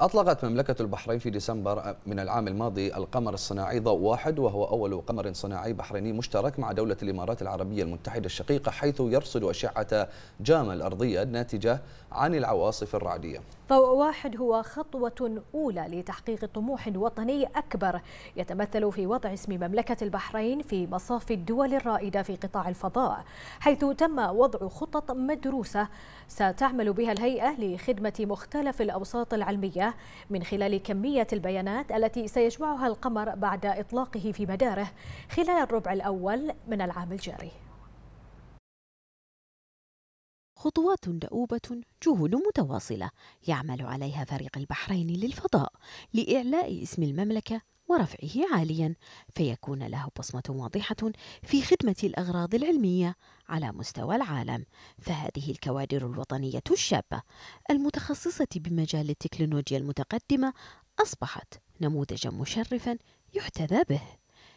أطلقت مملكة البحرين في ديسمبر من العام الماضي القمر الصناعي ضوء واحد وهو أول قمر صناعي بحريني مشترك مع دولة الإمارات العربية المتحدة الشقيقة حيث يرصد أشعة جاما الأرضية الناتجة عن العواصف الرعدية ضوء واحد هو خطوة أولى لتحقيق طموح وطني أكبر يتمثل في وضع اسم مملكة البحرين في مصاف الدول الرائدة في قطاع الفضاء حيث تم وضع خطط مدروسة ستعمل بها الهيئة لخدمة مختلف الأوساط العلمية من خلال كمية البيانات التي سيجمعها القمر بعد إطلاقه في مداره خلال الربع الأول من العام الجاري خطوات دؤوبة جهود متواصلة يعمل عليها فريق البحرين للفضاء لإعلاء اسم المملكة ورفعه عاليا فيكون له بصمة واضحة في خدمة الأغراض العلمية على مستوى العالم فهذه الكوادر الوطنية الشابة المتخصصة بمجال التكنولوجيا المتقدمة أصبحت نموذجا مشرفا يحتذى به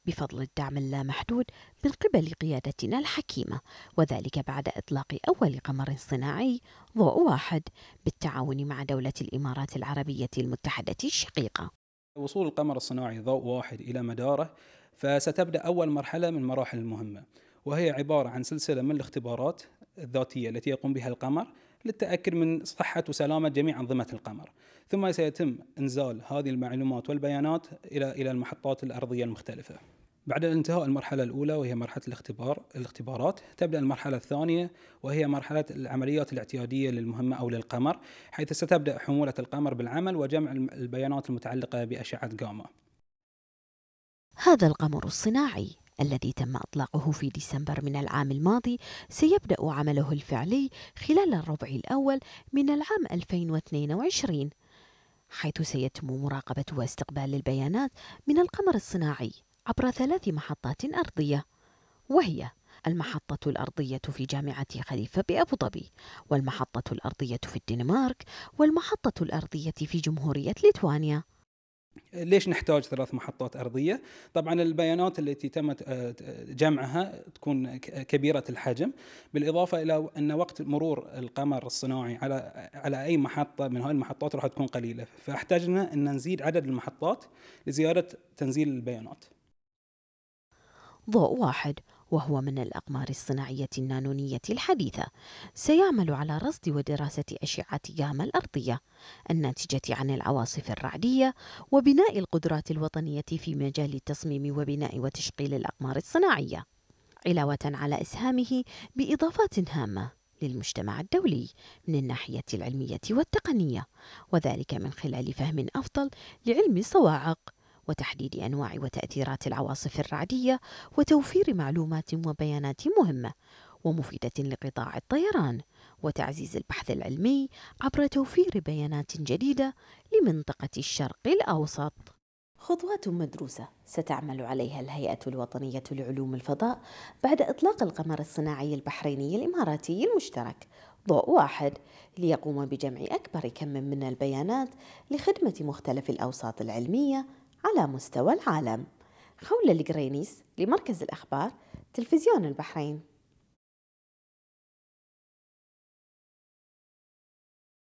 بفضل الدعم اللامحدود من قبل قيادتنا الحكيمة وذلك بعد إطلاق أول قمر صناعي ضوء واحد بالتعاون مع دولة الإمارات العربية المتحدة الشقيقة وصول القمر الصناعي ضوء واحد إلى مداره فستبدأ أول مرحلة من المراحل المهمة وهي عبارة عن سلسلة من الاختبارات الذاتية التي يقوم بها القمر للتأكد من صحة وسلامة جميع أنظمة القمر ثم سيتم إنزال هذه المعلومات والبيانات إلى إلى المحطات الأرضية المختلفة بعد انتهاء المرحلة الأولى وهي مرحلة الاختبار الاختبارات تبدأ المرحلة الثانية وهي مرحلة العمليات الاعتيادية للمهمة أو للقمر حيث ستبدأ حمولة القمر بالعمل وجمع البيانات المتعلقة بأشعة جاما هذا القمر الصناعي الذي تم إطلاقه في ديسمبر من العام الماضي سيبدأ عمله الفعلي خلال الربع الأول من العام 2022 حيث سيتم مراقبة واستقبال البيانات من القمر الصناعي عبر ثلاث محطات أرضية وهي المحطة الأرضية في جامعة خليفة بأبو ظبي والمحطة الأرضية في الدنمارك والمحطة الأرضية في جمهورية ليتوانيا ليش نحتاج ثلاث محطات أرضية؟ طبعا البيانات التي تم آه، جمعها تكون كبيرة الحجم بالإضافة إلى أن وقت مرور القمر الصناعي على على أي محطة من هذه المحطات راح تكون قليلة فاحتاجنا أن نزيد عدد المحطات لزيادة تنزيل البيانات ضوء واحد وهو من الأقمار الصناعية النانونية الحديثة سيعمل على رصد ودراسة أشعة جاما الأرضية الناتجة عن العواصف الرعدية وبناء القدرات الوطنية في مجال التصميم وبناء وتشغيل الأقمار الصناعية علاوة على إسهامه بإضافات هامة للمجتمع الدولي من الناحية العلمية والتقنية، وذلك من خلال فهم أفضل لعلم الصواعق وتحديد أنواع وتأثيرات العواصف الرعدية وتوفير معلومات وبيانات مهمة ومفيدة لقطاع الطيران وتعزيز البحث العلمي عبر توفير بيانات جديدة لمنطقة الشرق الأوسط. خطوات مدروسة ستعمل عليها الهيئة الوطنية لعلوم الفضاء بعد إطلاق القمر الصناعي البحريني الإماراتي المشترك ضوء واحد ليقوم بجمع أكبر كم من البيانات لخدمة مختلف الأوساط العلمية على مستوى العالم خولة القرينيس لمركز الأخبار تلفزيون البحرين